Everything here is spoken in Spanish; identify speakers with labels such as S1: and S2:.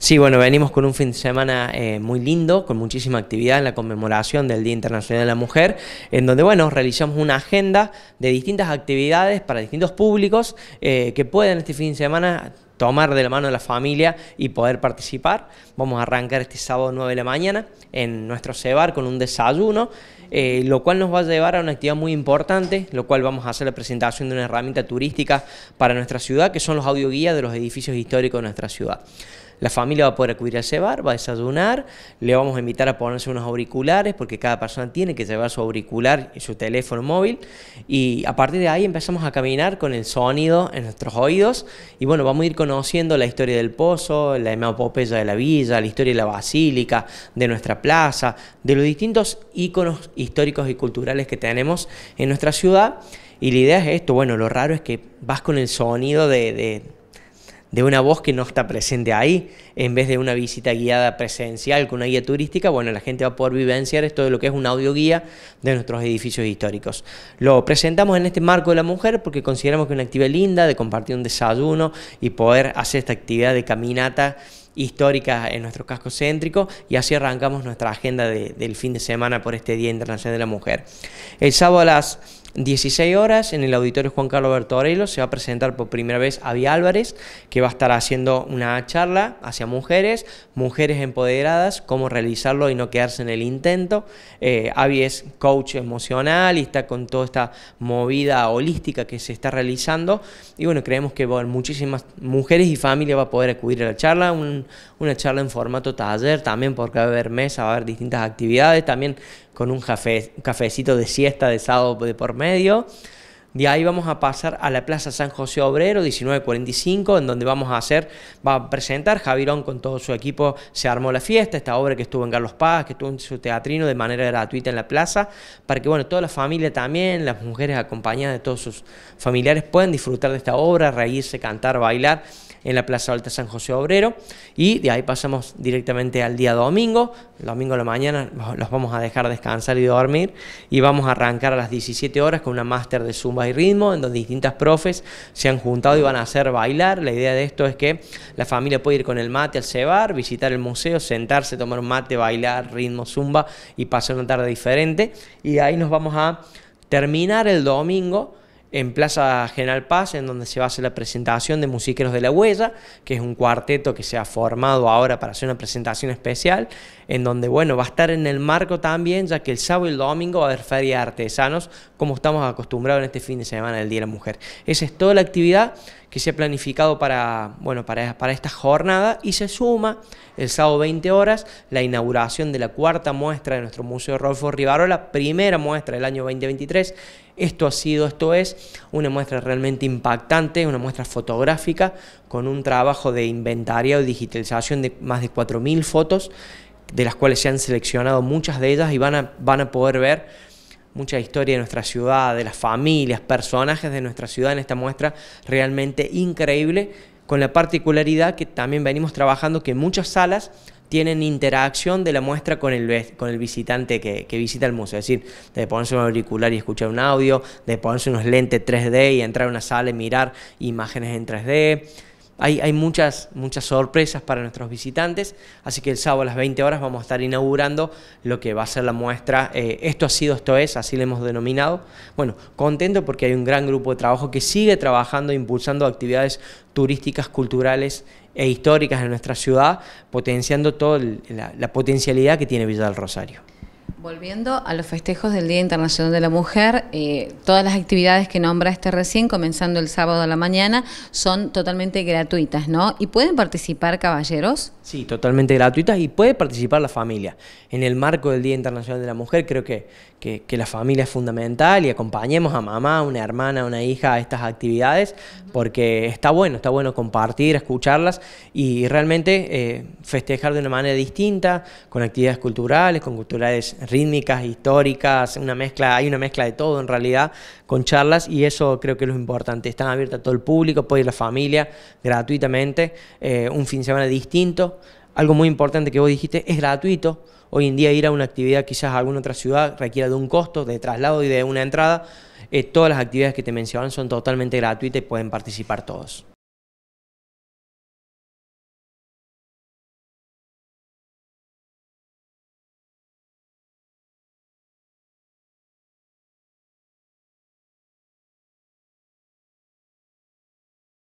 S1: Sí, bueno, venimos con un fin de semana eh, muy lindo, con muchísima actividad en la conmemoración del Día Internacional de la Mujer, en donde, bueno, realizamos una agenda de distintas actividades para distintos públicos eh, que pueden este fin de semana tomar de la mano de la familia y poder participar. Vamos a arrancar este sábado 9 de la mañana en nuestro CEBAR con un desayuno, eh, lo cual nos va a llevar a una actividad muy importante, lo cual vamos a hacer la presentación de una herramienta turística para nuestra ciudad, que son los audioguías de los edificios históricos de nuestra ciudad la familia va a poder acudir a ese bar, va a desayunar, le vamos a invitar a ponerse unos auriculares, porque cada persona tiene que llevar su auricular y su teléfono móvil, y a partir de ahí empezamos a caminar con el sonido en nuestros oídos, y bueno, vamos a ir conociendo la historia del pozo, la hemapopeya de la villa, la historia de la basílica, de nuestra plaza, de los distintos íconos históricos y culturales que tenemos en nuestra ciudad, y la idea es esto, bueno, lo raro es que vas con el sonido de de una voz que no está presente ahí, en vez de una visita guiada presencial con una guía turística, bueno, la gente va a poder vivenciar esto de lo que es una audioguía de nuestros edificios históricos. Lo presentamos en este marco de la mujer porque consideramos que es una actividad linda de compartir un desayuno y poder hacer esta actividad de caminata histórica en nuestro casco céntrico y así arrancamos nuestra agenda del fin de semana por este Día Internacional de la Mujer. El sábado a las 16 horas en el auditorio Juan Carlos Bertorello se va a presentar por primera vez Avi Álvarez, que va a estar haciendo una charla hacia mujeres, mujeres empoderadas, cómo realizarlo y no quedarse en el intento. Eh, es coach emocional y está con toda esta movida holística que se está realizando. Y bueno, creemos que muchísimas mujeres y familias va a poder acudir a la charla, una charla en formato taller también, porque va a haber mesa, va a haber distintas actividades, también con un, cafecito de siesta de sábado de por medio de ahí vamos a pasar a la Plaza San José Obrero 1945, en donde vamos a hacer, va a presentar Javirón con todo su equipo, se armó la fiesta, esta obra que estuvo en Carlos Paz, que estuvo en su teatrino de manera gratuita en la plaza, para que bueno, toda la familia también, las mujeres acompañadas de todos sus familiares puedan disfrutar de esta obra, reírse, cantar, bailar en la Plaza Alta San José Obrero y de ahí pasamos directamente al día domingo, el domingo a la mañana los vamos a dejar descansar y dormir y vamos a arrancar a las 17 horas con una máster de suma hay Ritmo, en donde distintas profes se han juntado y van a hacer bailar. La idea de esto es que la familia puede ir con el mate al cebar, visitar el museo, sentarse, tomar un mate, bailar, ritmo, zumba y pasar una tarde diferente. Y ahí nos vamos a terminar el domingo en Plaza General Paz, en donde se va a hacer la presentación de Musiqueros de la Huella, que es un cuarteto que se ha formado ahora para hacer una presentación especial, en donde, bueno, va a estar en el marco también, ya que el sábado y el domingo va a haber feria de artesanos, como estamos acostumbrados en este fin de semana del Día de la Mujer. Esa es toda la actividad que se ha planificado para, bueno, para, para esta jornada y se suma el sábado 20 horas la inauguración de la cuarta muestra de nuestro Museo Rolfo Rivarola, primera muestra del año 2023. Esto ha sido, esto es, una muestra realmente impactante, una muestra fotográfica con un trabajo de inventario y digitalización de más de 4.000 fotos, de las cuales se han seleccionado muchas de ellas y van a, van a poder ver mucha historia de nuestra ciudad, de las familias, personajes de nuestra ciudad en esta muestra realmente increíble, con la particularidad que también venimos trabajando que muchas salas tienen interacción de la muestra con el, con el visitante que, que, visita el museo. Es decir, de ponerse un auricular y escuchar un audio, de ponerse unos lentes 3D y entrar a una sala y mirar imágenes en 3D. Hay, muchas, muchas sorpresas para nuestros visitantes, así que el sábado a las 20 horas vamos a estar inaugurando lo que va a ser la muestra eh, Esto ha sido, esto es, así lo hemos denominado. Bueno, contento porque hay un gran grupo de trabajo que sigue trabajando, e impulsando actividades turísticas, culturales e históricas en nuestra ciudad, potenciando toda la potencialidad que tiene Villa del Rosario. Volviendo a los festejos del Día Internacional de la Mujer, eh, todas las actividades que nombra este recién, comenzando el sábado a la mañana, son totalmente gratuitas, ¿no? ¿Y pueden participar caballeros? Sí, totalmente gratuitas y puede participar la familia. En el marco del Día Internacional de la Mujer, creo que, la familia es fundamental y acompañemos a mamá, una hermana, una hija a estas actividades, porque está bueno, está bueno compartir, escucharlas y realmente eh, festejar de una manera distinta, con actividades culturales, con culturales rítmicas, históricas, una mezcla, hay una mezcla de todo en realidad con charlas y eso creo que es lo importante. Están abiertas a todo el público, puede ir la familia gratuitamente, eh, un fin de semana distinto. Algo muy importante que vos dijiste, es gratuito. Hoy en día ir a una actividad quizás a alguna otra ciudad requiere de un costo, de traslado y de una entrada. Eh, todas las actividades que te mencionan son totalmente gratuitas y pueden participar todos.